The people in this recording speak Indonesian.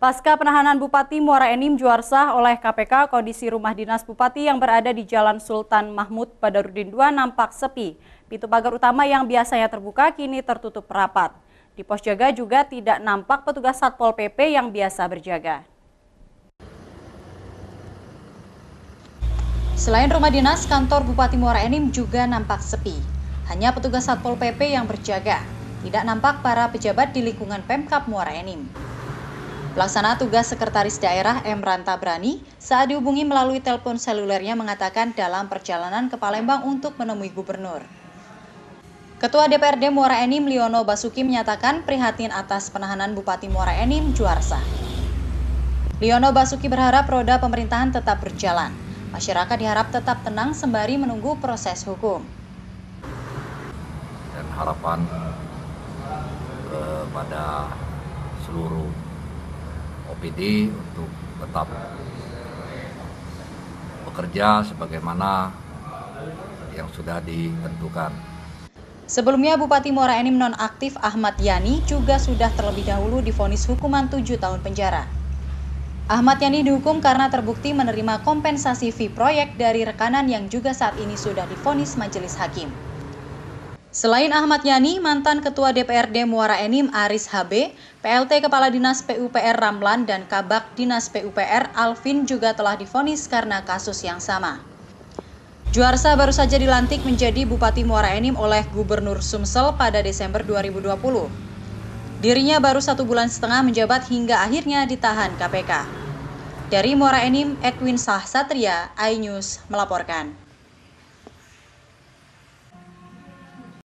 Pasca penahanan Bupati Muara Enim Juarsah oleh KPK, kondisi rumah dinas Bupati yang berada di Jalan Sultan Mahmud Badarudin II nampak sepi. Pintu pagar utama yang biasanya terbuka kini tertutup rapat. Di pos jaga juga tidak nampak petugas Satpol PP yang biasa berjaga. Selain rumah dinas, kantor Bupati Muara Enim juga nampak sepi. Hanya petugas Satpol PP yang berjaga. Tidak nampak para pejabat di lingkungan Pemkap Muara Enim. Pelaksana tugas Sekretaris Daerah M. Rantabrani saat dihubungi melalui telepon selulernya mengatakan dalam perjalanan ke Palembang untuk menemui gubernur. Ketua DPRD Muara Enim Liono Basuki menyatakan prihatin atas penahanan Bupati Muara Enim Juarsa. Liono Basuki berharap roda pemerintahan tetap berjalan. Masyarakat diharap tetap tenang sembari menunggu proses hukum. Dan harapan kepada eh, seluruh APD untuk tetap bekerja sebagaimana yang sudah ditentukan. Sebelumnya Bupati Muara Enim nonaktif Ahmad Yani juga sudah terlebih dahulu difonis hukuman 7 tahun penjara. Ahmad Yani dihukum karena terbukti menerima kompensasi fee proyek dari rekanan yang juga saat ini sudah difonis majelis hakim. Selain Ahmad Yani, mantan Ketua DPRD Muara Enim Aris HB, PLT Kepala Dinas PUPR Ramlan dan Kabak Dinas PUPR Alvin juga telah difonis karena kasus yang sama. Juarsa baru saja dilantik menjadi Bupati Muara Enim oleh Gubernur Sumsel pada Desember 2020. Dirinya baru satu bulan setengah menjabat hingga akhirnya ditahan KPK. Dari Muara Enim, Edwin Sah Satria, iNews melaporkan.